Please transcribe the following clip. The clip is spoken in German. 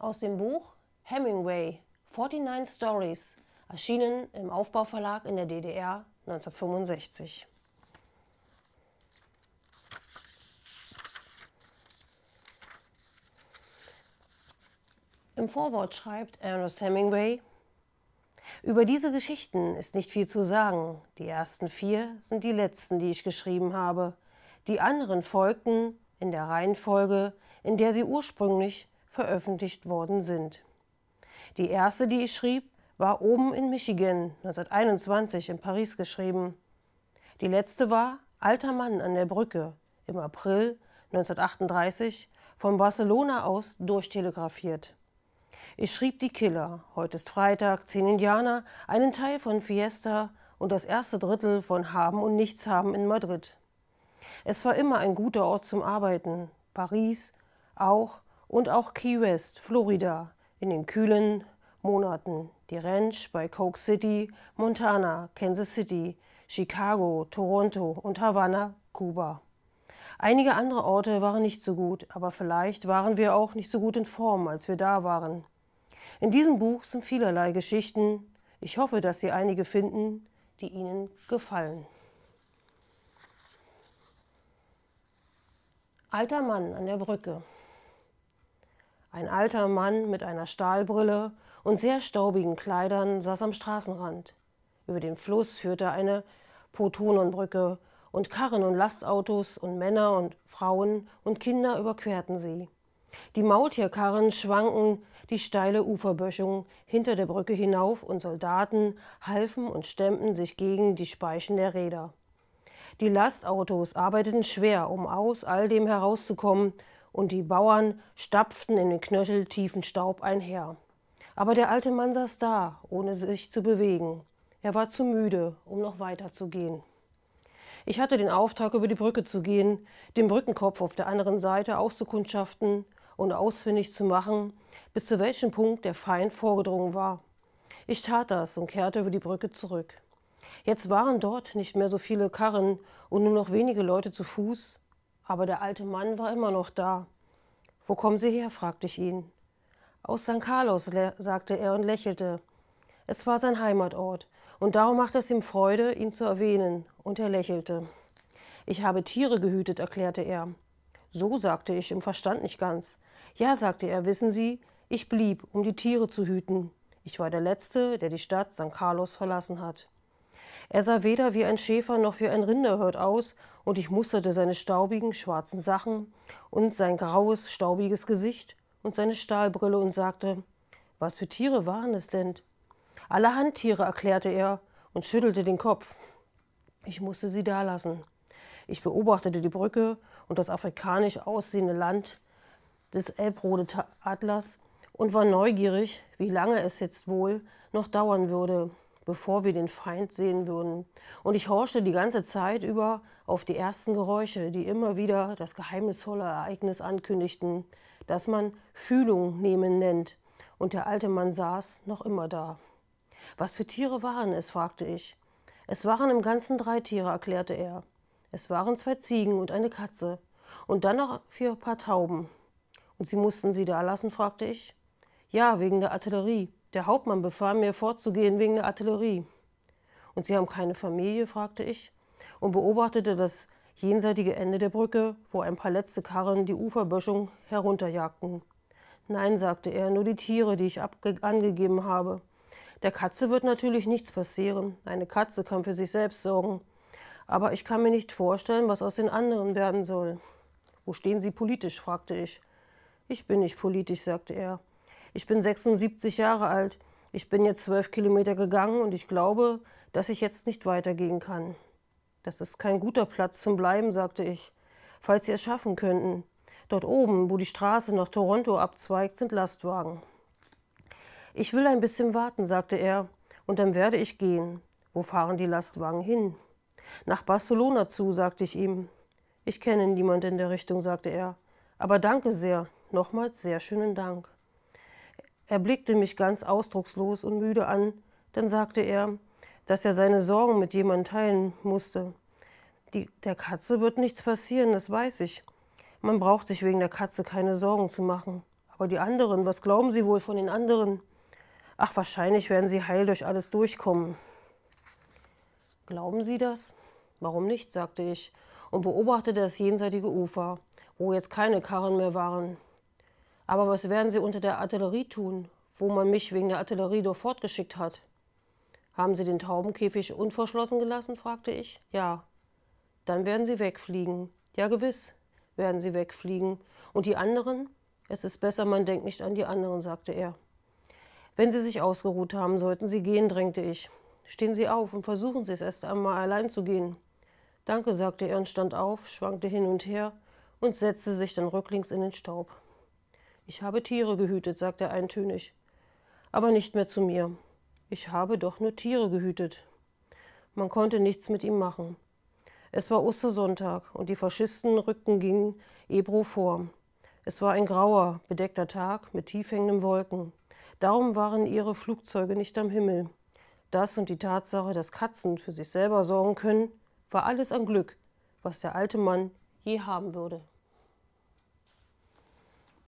aus dem Buch Hemingway 49 Stories, erschienen im Aufbauverlag in der DDR 1965. Im Vorwort schreibt Ernest Hemingway, über diese Geschichten ist nicht viel zu sagen. Die ersten vier sind die letzten, die ich geschrieben habe. Die anderen folgten in der Reihenfolge, in der sie ursprünglich veröffentlicht worden sind. Die erste, die ich schrieb, war oben in Michigan 1921 in Paris geschrieben. Die letzte war Alter Mann an der Brücke im April 1938 von Barcelona aus durchtelegrafiert. Ich schrieb Die Killer, heute ist Freitag, zehn Indianer, einen Teil von Fiesta und das erste Drittel von Haben und Nichts haben in Madrid. Es war immer ein guter Ort zum Arbeiten, Paris auch, und auch Key West, Florida, in den kühlen Monaten. Die Ranch bei Coke City, Montana, Kansas City, Chicago, Toronto und Havanna, Kuba. Einige andere Orte waren nicht so gut, aber vielleicht waren wir auch nicht so gut in Form, als wir da waren. In diesem Buch sind vielerlei Geschichten. Ich hoffe, dass Sie einige finden, die Ihnen gefallen. Alter Mann an der Brücke. Ein alter Mann mit einer Stahlbrille und sehr staubigen Kleidern saß am Straßenrand. Über den Fluss führte eine Potonenbrücke und Karren und Lastautos und Männer und Frauen und Kinder überquerten sie. Die Maultierkarren schwanken die steile Uferböschung hinter der Brücke hinauf und Soldaten halfen und stemmten sich gegen die Speichen der Räder. Die Lastautos arbeiteten schwer, um aus all dem herauszukommen und die Bauern stapften in den knöcheltiefen Staub einher. Aber der alte Mann saß da, ohne sich zu bewegen. Er war zu müde, um noch weiterzugehen. Ich hatte den Auftrag, über die Brücke zu gehen, den Brückenkopf auf der anderen Seite auszukundschaften und ausfindig zu machen, bis zu welchem Punkt der Feind vorgedrungen war. Ich tat das und kehrte über die Brücke zurück. Jetzt waren dort nicht mehr so viele Karren und nur noch wenige Leute zu Fuß, aber der alte Mann war immer noch da. Wo kommen Sie her? fragte ich ihn. Aus San Carlos, sagte er und lächelte. Es war sein Heimatort, und darum machte es ihm Freude, ihn zu erwähnen, und er lächelte. Ich habe Tiere gehütet, erklärte er. So, sagte ich, im Verstand nicht ganz. Ja, sagte er, wissen Sie, ich blieb, um die Tiere zu hüten. Ich war der Letzte, der die Stadt San Carlos verlassen hat. Er sah weder wie ein Schäfer noch wie ein Rinderhirt aus, und ich musterte seine staubigen, schwarzen Sachen und sein graues, staubiges Gesicht und seine Stahlbrille und sagte, was für Tiere waren es denn? Allerhand Tiere, erklärte er und schüttelte den Kopf. Ich musste sie dalassen. Ich beobachtete die Brücke und das afrikanisch aussehende Land des Elbrode Elbrodeadlers und war neugierig, wie lange es jetzt wohl noch dauern würde bevor wir den Feind sehen würden. Und ich horchte die ganze Zeit über auf die ersten Geräusche, die immer wieder das geheimnisvolle Ereignis ankündigten, das man Fühlung nehmen nennt. Und der alte Mann saß noch immer da. Was für Tiere waren es? fragte ich. Es waren im Ganzen drei Tiere, erklärte er. Es waren zwei Ziegen und eine Katze. Und dann noch vier paar Tauben. Und Sie mussten sie da lassen? fragte ich. Ja, wegen der Artillerie. Der Hauptmann befahl mir, vorzugehen wegen der Artillerie. Und Sie haben keine Familie? fragte ich und beobachtete das jenseitige Ende der Brücke, wo ein paar letzte Karren die Uferböschung herunterjagten. Nein, sagte er, nur die Tiere, die ich angegeben habe. Der Katze wird natürlich nichts passieren. Eine Katze kann für sich selbst sorgen. Aber ich kann mir nicht vorstellen, was aus den anderen werden soll. Wo stehen Sie politisch? fragte ich. Ich bin nicht politisch, sagte er. Ich bin 76 Jahre alt. Ich bin jetzt zwölf Kilometer gegangen und ich glaube, dass ich jetzt nicht weitergehen kann. Das ist kein guter Platz zum Bleiben, sagte ich, falls Sie es schaffen könnten. Dort oben, wo die Straße nach Toronto abzweigt, sind Lastwagen. Ich will ein bisschen warten, sagte er, und dann werde ich gehen. Wo fahren die Lastwagen hin? Nach Barcelona zu, sagte ich ihm. Ich kenne niemanden in der Richtung, sagte er. Aber danke sehr, nochmals sehr schönen Dank. Er blickte mich ganz ausdruckslos und müde an, dann sagte er, dass er seine Sorgen mit jemandem teilen musste. Die, der Katze wird nichts passieren, das weiß ich. Man braucht sich wegen der Katze keine Sorgen zu machen. Aber die anderen, was glauben Sie wohl von den anderen? Ach, wahrscheinlich werden sie heil durch alles durchkommen. Glauben Sie das? Warum nicht, sagte ich und beobachtete das jenseitige Ufer, wo jetzt keine Karren mehr waren. Aber was werden Sie unter der Artillerie tun, wo man mich wegen der Artillerie doch fortgeschickt hat? Haben Sie den Taubenkäfig unverschlossen gelassen? fragte ich. Ja. Dann werden Sie wegfliegen. Ja, gewiss, werden Sie wegfliegen. Und die anderen? Es ist besser, man denkt nicht an die anderen, sagte er. Wenn Sie sich ausgeruht haben, sollten Sie gehen, drängte ich. Stehen Sie auf und versuchen Sie es erst einmal allein zu gehen. Danke, sagte er und stand auf, schwankte hin und her und setzte sich dann rücklings in den Staub. Ich habe Tiere gehütet, sagt er eintönig, aber nicht mehr zu mir. Ich habe doch nur Tiere gehütet. Man konnte nichts mit ihm machen. Es war Ostersonntag und die Faschisten rückten gegen Ebro vor. Es war ein grauer, bedeckter Tag mit tief hängenden Wolken. Darum waren ihre Flugzeuge nicht am Himmel. Das und die Tatsache, dass Katzen für sich selber sorgen können, war alles an Glück, was der alte Mann je haben würde.